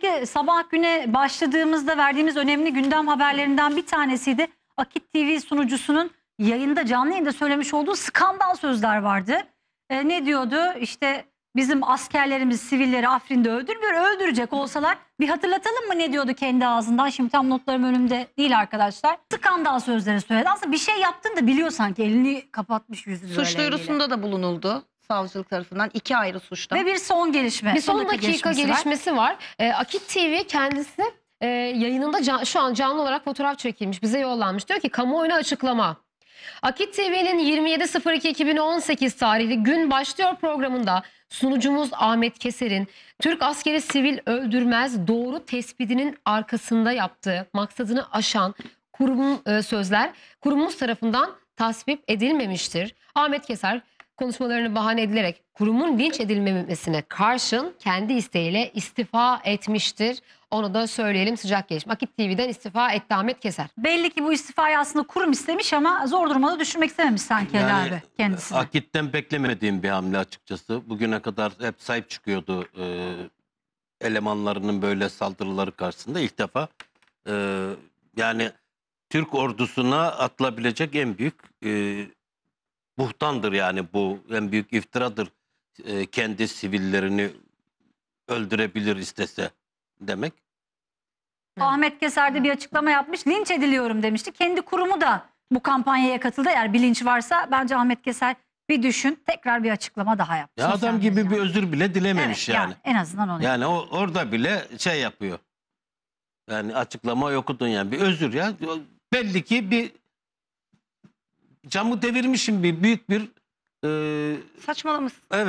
Peki sabah güne başladığımızda verdiğimiz önemli gündem haberlerinden bir tanesiydi. Akit TV sunucusunun yayında canlı yayında söylemiş olduğu skandal sözler vardı. E, ne diyordu? İşte bizim askerlerimiz sivilleri Afrin'de öldürmüyor. Öldürecek olsalar bir hatırlatalım mı ne diyordu kendi ağzından? Şimdi tam notlarım önümde değil arkadaşlar. Skandal sözleri söyledi. Aslında bir şey yaptın da biliyor sanki elini kapatmış yüzünü. Suç duyurusunda da bulunuldu savcılık tarafından iki ayrı suçtan. Ve bir son gelişme. Bir son, son dakika, dakika gelişmesi, var. var. E, Akit TV kendisi e, yayınında can, şu an canlı olarak fotoğraf çekilmiş. Bize yollanmış. Diyor ki kamuoyuna açıklama. Akit TV'nin 27.02.2018 tarihli gün başlıyor programında sunucumuz Ahmet Keser'in Türk askeri sivil öldürmez doğru tespitinin arkasında yaptığı maksadını aşan kurum e, sözler kurumumuz tarafından tasvip edilmemiştir. Ahmet Keser konuşmalarını bahane edilerek kurumun linç edilmemesine karşın kendi isteğiyle istifa etmiştir. Onu da söyleyelim sıcak gelişme. Akit TV'den istifa etti Ahmet Keser. Belli ki bu istifayı aslında kurum istemiş ama zor durumda düşünmek istememiş sanki yani, abi kendisine. Akit'ten beklemediğim bir hamle açıkçası. Bugüne kadar hep sahip çıkıyordu e, elemanlarının böyle saldırıları karşısında. ilk defa e, yani Türk ordusuna atılabilecek en büyük e, buhtandır yani bu en büyük iftiradır. E, kendi sivillerini öldürebilir istese demek. Ahmet Keser de bir açıklama yapmış. Linç ediliyorum demişti. Kendi kurumu da bu kampanyaya katıldı. Eğer bilinç varsa bence Ahmet Keser bir düşün tekrar bir açıklama daha yapsın. Ya adam gibi yani. bir özür bile dilememiş evet, yani. yani. En azından onu. Yani o, orada bile şey yapıyor. Yani açıklama yokudun yani bir özür ya. Belli ki bir camı devirmişim bir büyük bir e, Saçmalamışsın. evet